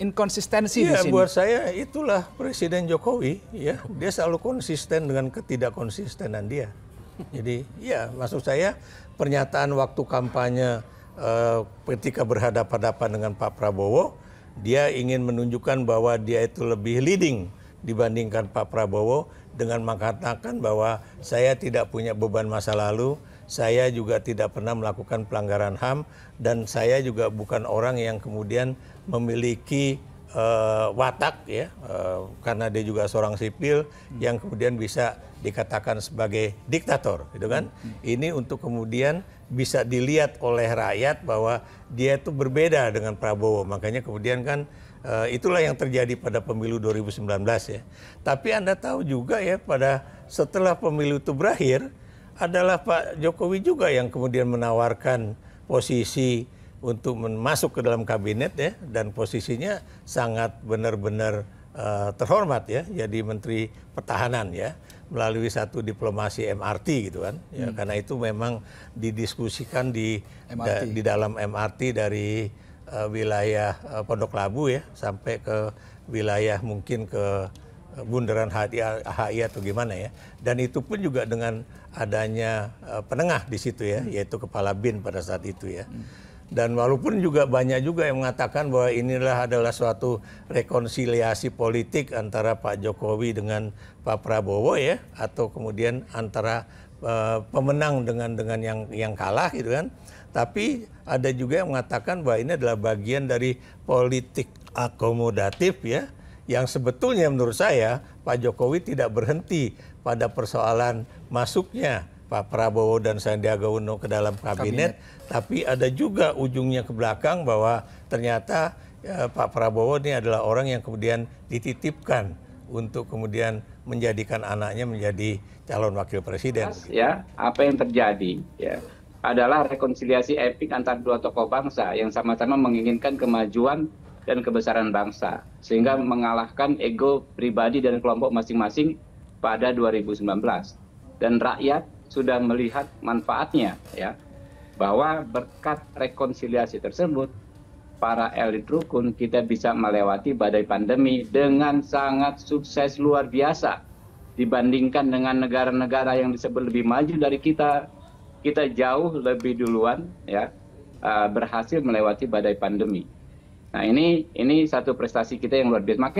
inkonsistensi ya, di iya, sini. buat saya itulah Presiden Jokowi ya dia selalu konsisten dengan ketidakkonsistenan dia. Jadi ya maksud saya pernyataan waktu kampanye eh, ketika berhadapan-hadapan dengan Pak Prabowo dia ingin menunjukkan bahwa dia itu lebih leading dibandingkan Pak Prabowo dengan mengatakan bahwa saya tidak punya beban masa lalu, saya juga tidak pernah melakukan pelanggaran HAM dan saya juga bukan orang yang kemudian memiliki uh, watak ya uh, karena dia juga seorang sipil hmm. yang kemudian bisa dikatakan sebagai diktator gitu kan hmm. ini untuk kemudian bisa dilihat oleh rakyat bahwa dia itu berbeda dengan Prabowo makanya kemudian kan uh, itulah yang terjadi pada pemilu 2019 ya tapi Anda tahu juga ya pada setelah pemilu itu berakhir adalah Pak Jokowi juga yang kemudian menawarkan posisi untuk masuk ke dalam kabinet ya dan posisinya sangat benar-benar uh, terhormat ya jadi menteri pertahanan ya melalui satu diplomasi MRT gitu kan ya hmm. karena itu memang didiskusikan di da, di dalam MRT dari uh, wilayah uh, Pondok Labu ya sampai ke wilayah mungkin ke bundaran HI, HI atau gimana ya. Dan itu pun juga dengan adanya uh, penengah di situ ya, hmm. yaitu kepala bin pada saat itu ya. Hmm. Dan walaupun juga banyak juga yang mengatakan bahwa inilah adalah suatu rekonsiliasi politik antara Pak Jokowi dengan Pak Prabowo ya, atau kemudian antara uh, pemenang dengan dengan yang yang kalah gitu kan. Tapi ada juga yang mengatakan bahwa ini adalah bagian dari politik akomodatif ya yang sebetulnya menurut saya Pak Jokowi tidak berhenti pada persoalan masuknya Pak Prabowo dan Sandiaga Uno ke dalam kabinet, kabinet. tapi ada juga ujungnya ke belakang bahwa ternyata ya, Pak Prabowo ini adalah orang yang kemudian dititipkan untuk kemudian menjadikan anaknya menjadi calon wakil presiden. Ya, apa yang terjadi ya adalah rekonsiliasi epik antara dua tokoh bangsa yang sama-sama menginginkan kemajuan dan kebesaran bangsa sehingga mengalahkan ego pribadi dan kelompok masing-masing pada 2019 dan rakyat sudah melihat manfaatnya ya bahwa berkat rekonsiliasi tersebut para elit rukun kita bisa melewati badai pandemi dengan sangat sukses luar biasa dibandingkan dengan negara-negara yang disebut lebih maju dari kita kita jauh lebih duluan ya eh, berhasil melewati badai pandemi nah ini ini satu prestasi kita yang luar biasa